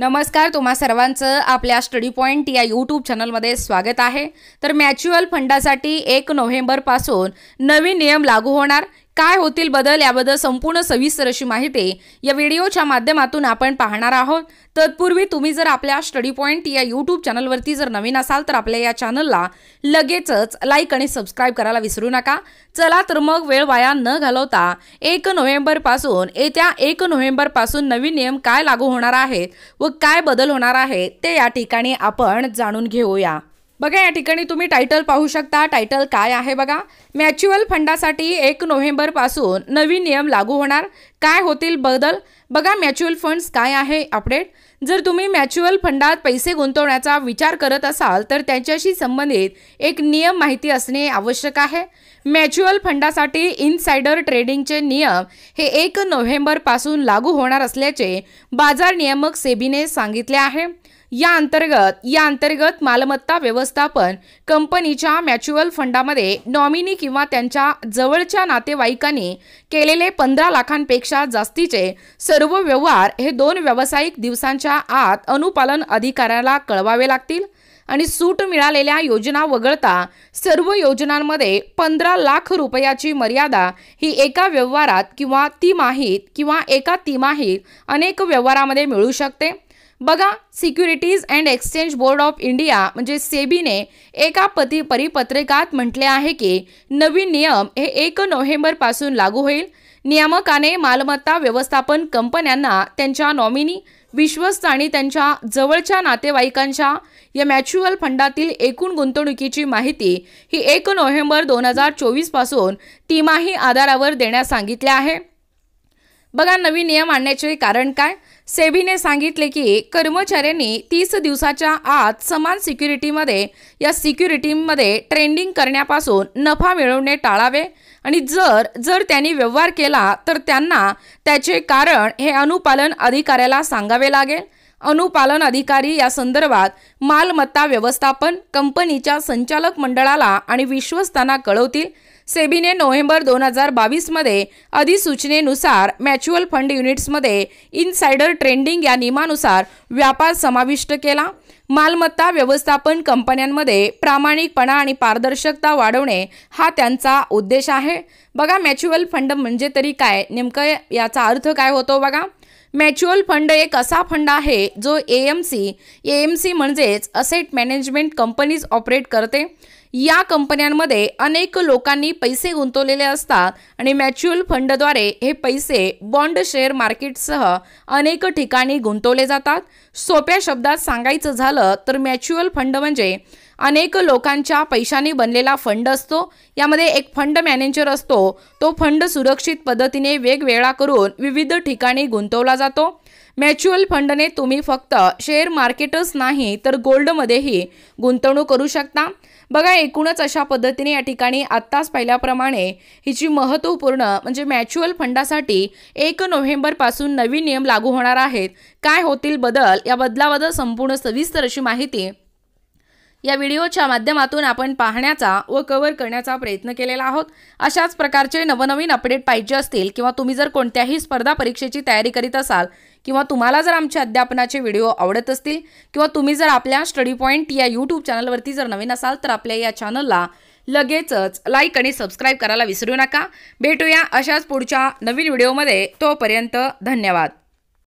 नमस्कार तुम्हा सर्वांचं आपल्या स्टडी पॉइंट या यूट्यूब चॅनलमध्ये स्वागत आहे तर म्युच्युअल फंडासाठी एक नोव्हेंबरपासून नवीन नियम लागू होणार काय होतील बदल याबद्दल संपूर्ण सविस्तर अशी माहिती या व्हिडिओच्या माध्यमातून आपण पाहणार आहोत तत्पूर्वी तुम्ही जर आपल्या स्टडी पॉईंट या यूट्यूब चॅनलवरती जर नवीन असाल तर आपल्या या चॅनलला लगेचच लाईक आणि सबस्क्राईब करायला विसरू नका चला तर मग वेळ वाया न घालवता एक नोव्हेंबरपासून येत्या एक नोव्हेंबरपासून नवीन नियम काय लागू होणार आहेत व काय बदल होणार आहे ते या ठिकाणी आपण जाणून घेऊया बघा या ठिकाणी तुम्ही टायटल पाहू शकता टायटल काय आहे बघा म्युच्युअल फंडासाठी एक नोव्हेंबरपासून नवीन नियम लागू होणार काय होतील बदल बघा म्युच्युअल फंड्स काय आहे अपडेट जर तुम्ही म्युच्युअल फंडात पैसे गुंतवण्याचा विचार करत असाल तर त्याच्याशी संबंधित एक नियम माहिती असणे आवश्यक आहे म्युच्युअल फंडासाठी इनसायडर ट्रेडिंगचे नियम हे एक नोव्हेंबरपासून लागू होणार असल्याचे बाजार नियामक सेबीने सांगितले आहे या अंतर्गत या अंतर्गत मालमत्ता व्यवस्थापन कंपनीच्या म्युच्युअल फंडामध्ये नॉमिनी किंवा त्यांच्या जवळच्या नातेवाईकांनी केलेले पंधरा लाखांपेक्षा जास्तीचे सर्व सर्व व्यवहार हे दोन व्यावसायिक दिवसांच्या आत अनुपालन अधिकाऱ्याला कळवावे लागतील आणि सूट मिळालेल्या योजना वगळता सर्व योजनांमध्ये पंधरा लाख रुपयाची मर्यादा ही एका व्यवहारात किंवा तिमाहीत किंवा एका तिमाहीत अनेक व्यवहारामध्ये मिळू शकते बघा securities and exchange board of India म्हणजे सेबीने एका पती परिपत्रकात म्हटले आहे की नवीन नियम हे एक नोव्हेंबरपासून लागू होईल नियामकाने मालमत्ता व्यवस्थापन कंपन्यांना त्यांच्या नॉमिनी विश्वस्त आणि त्यांच्या जवळच्या नातेवाईकांच्या या म्युच्युअल फंडातील एकूण गुंतवणुकीची माहिती ही एक नोव्हेंबर दोन हजार चोवीसपासून तिमाही आधारावर देण्यास सांगितले आहे बघा नवीन नियम आणण्याचे कारण काय सेबीने सांगितले की कर्मचाऱ्यांनी तीस दिवसाच्या आत समान सिक्युरिटीमध्ये या सिक्युरिटीमध्ये ट्रेंडिंग करण्यापासून नफा मिळवणे टाळावे आणि जर जर त्यांनी व्यवहार केला तर त्यांना त्याचे कारण हे अनुपालन अधिकाऱ्याला सांगावे लागेल अनुपालन अधिकारी या संदर्भात मालमत्ता व्यवस्थापन कंपनीच्या संचालक मंडळाला आणि विश्वस्तांना कळवतील सेबीने नोव्हेंबर दोन हजार बावीसमध्ये अधिसूचनेनुसार म्युच्युअल फंड युनिट्समध्ये इनसायडर ट्रेंडिंग या नियमानुसार व्यापार समाविष्ट केला मालमत्ता व्यवस्थापन कंपन्यांमध्ये प्रामाणिकपणा आणि पारदर्शकता वाढवणे हा त्यांचा उद्देश आहे बघा म्युच्युअल फंड म्हणजे तरी काय नेमकं याचा अर्थ काय होतो बघा म्युच्युअल फंड एक असा फंड आहे जो A M C A M C म्हणजेच असेट मॅनेजमेंट कंपनीज ऑपरेट करते या कंपन्यांमध्ये अनेक लोकांनी पैसे गुंतवलेले असतात आणि म्युच्युअल फंडद्वारे हे पैसे बॉन्ड शेअर मार्केटसह अनेक ठिकाणी गुंतवले जातात सोप्या शब्दात सांगायचं झालं तर म्युच्युअल फंड म्हणजे अनेक लोकांच्या पैशाने बनलेला फंड असतो यामध्ये एक फंड मॅनेजर असतो तो फंड सुरक्षित पद्धतीने वेगवेगळा करून विविध ठिकाणी गुंतवला जातो म्युच्युअल फंडने तुम्ही फक्त शेअर मार्केटच नाही तर गोल्डमध्येही गुंतवणूक करू शकता बघा एकूणच अशा पद्धतीने या ठिकाणी आत्ताच पाहिल्याप्रमाणे हिची महत्त्वपूर्ण म्हणजे म्युच्युअल फंडासाठी एक नोव्हेंबरपासून नवीन नियम लागू होणार आहेत काय होतील बदल या बदलाबद्दल संपूर्ण सविस्तर अशी माहिती या व्हिडिओच्या माध्यमातून आपण पाहण्याचा व कव्हर करण्याचा प्रयत्न केलेला आहोत अशाच प्रकारचे नवनवीन अपडेट पाहिजे असतील किंवा तुम्ही जर कोणत्याही स्पर्धा परीक्षेची तयारी करीत असाल किंवा तुम्हाला जर आमच्या अध्यापनाचे व्हिडिओ आवडत असतील किंवा तुम्ही जर आपल्या स्टडी पॉईंट या यूट्यूब चॅनलवरती जर नवीन असाल तर आपल्या या चॅनलला लगेचच लाईक आणि सबस्क्राईब करायला विसरू नका भेटूया अशाच पुढच्या नवीन व्हिडिओमध्ये तोपर्यंत धन्यवाद